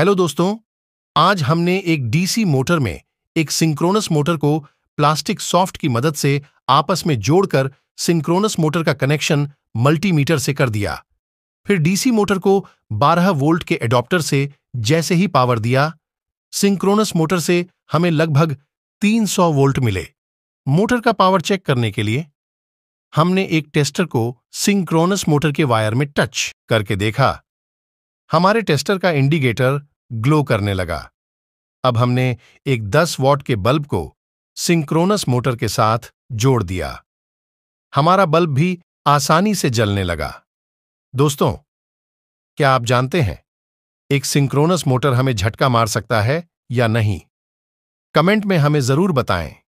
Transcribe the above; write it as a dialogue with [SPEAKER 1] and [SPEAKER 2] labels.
[SPEAKER 1] hello दोस्तों आज हमने एक डीसी मोटर में एक सिंक्रोनस मोटर को प्लास्टिक सॉफ्ट की मदद से आपस में जोड़कर सिंक्रोनस मोटर का कनेक्शन मल्टीमीटर से कर दिया फिर डीसी मोटर को 12 वोल्ट के एडॉप्टर से जैसे ही पावर दिया सिंक्रोनस मोटर से हमें लगभग 300 वोल्ट मिले मोटर का पावर चेक करने के लिए हमने एक टेस्टर को सिंक्रोनस मोटर के वायर में टच करके देखा हमारे टेस्टर का इंडिकेटर ग्लो करने लगा अब हमने एक 10 वॉट के बल्ब को सिंक्रोनस मोटर के साथ जोड़ दिया हमारा बल्ब भी आसानी से जलने लगा दोस्तों क्या आप जानते हैं एक सिंक्रोनस मोटर हमें झटका मार सकता है या नहीं कमेंट में हमें जरूर बताएं